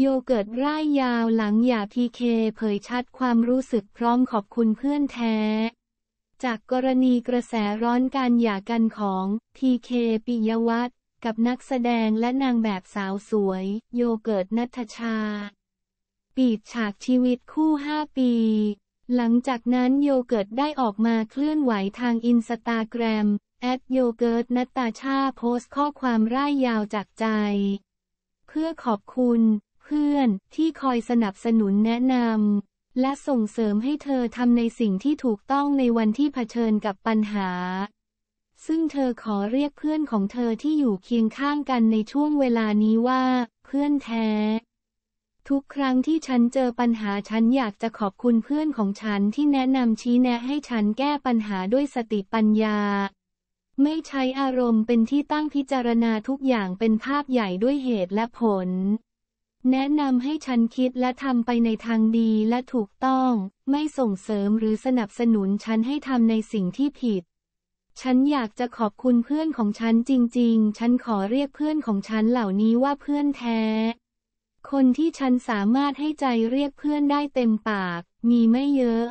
โยเกิร์ตร่ายยาวหลังหย่าพีเคเผยชัดความรู้สึกพร้อมขอบคุณเพื่อนแท้ จากกรณีกระแสร้อนการหย่ากันของพีเคปิยวัฒน์กับนักแสดงและนางแบบสาวสวยโยเกิร์ตนัทชา ปีดฉากชีวิตคู่ห้าปี หลังจากนั้นโยเกิร์ตได้ออกมาเคลื่อนไหวทางอินสตาแกรมแอดโยเกิร์ตนัตตาชาโพสต์ข้อความร่ายยาวจากใจ เพื่อขอบคุณพื่อนๆที่คอยสนับสนุนแนะนำและส่งเสริมให้เธอทำในสิ่งที่ถูกต้องในวันที่เผชิญกับปัญหา ซึ่งเธอขอเรียกเพื่อนของเธอที่อยู่เคียงข้างกันในช่วงเวลานี้ว่า เพื่อนแท้ ทุกครั้งที่ฉันเจอปัญหาฉันอยากจะขอบคุณเพื่อนของฉันที่แนะนำชี้แนะให้ฉันแก้ปัญหาด้วยสติปัญญา ไม่ใช้อารมณ์เป็นที่ตั้งพิจารณาทุกอย่างเป็นภาพใหญ่ด้วยเหตุและผลแนะนำให้ฉันคิดและทำไปในทางดีและถูกต้อง ไม่ส่งเสริมหรือสนับสนุนฉันให้ทำในสิ่งที่ผิด ฉันอยากจะขอบคุณเพื่อนของฉันจริงๆ ฉันขอเรียกเพื่อนของฉันเหล่านี้ว่าเพื่อนแท้ คนที่ฉันสามารถให้ใจเรียกเพื่อนได้เต็มปาก มีไม่เยอะ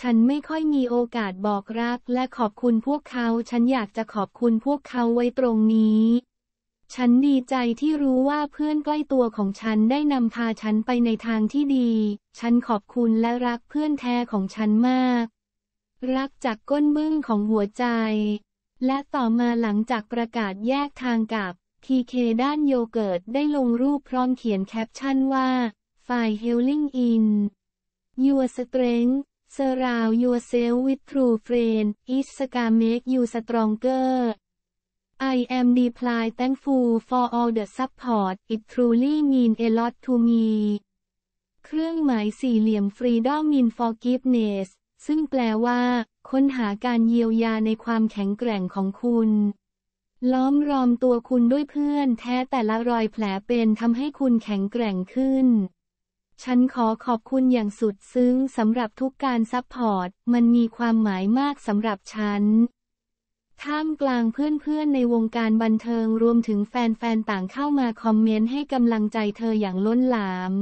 ฉันไม่ค่อยมีโอกาสบอกรัก และขอบคุณพวกเขา ฉันอยากจะขอบคุณพวกเขาไว้ตรงนี้ฉันดีใจที่รู้ว่าเพื่อนใกล้ตัวของฉันได้นำพาฉันไปในทางที่ดี ฉันขอบคุณและรักเพื่อนแท้ของฉันมาก รักจากก้นบึ้งของหัวใจ และต่อมาหลังจากประกาศแยกทางกับทีเคด้านโยเกิร์ตได้ลงรูปพร้อมเขียนแคปชั่นว่า Fine Healing In Your Strength Surround Yourself with True Friend Each s c a Make You Stronger I am deeply thankful for all the support it truly mean s a lot to me เครื่องหมายสี่เหลี่ยม Freedom a n Forgiveness ซึ่งแปลว่า ค้นหาการเยียวยาในความแข็งแกร่งของคุณ ล้อมรอมตัวคุณด้วยเพื่อนแท้แต่ละรอยแผลเป็นทำให้คุณแข็งแกร่งขึ้น ฉันขอขอบคุณอย่างสุดซึ้งสำหรับทุกการซัพพอร์ต มันมีความหมายมากสำหรับฉันท่ามกลางเพื่อน ๆในวงการบันเทิงรวมถึงแฟนๆต่างเข้ามาคอมเมนต์ให้กำลังใจเธออย่างล้นหลาม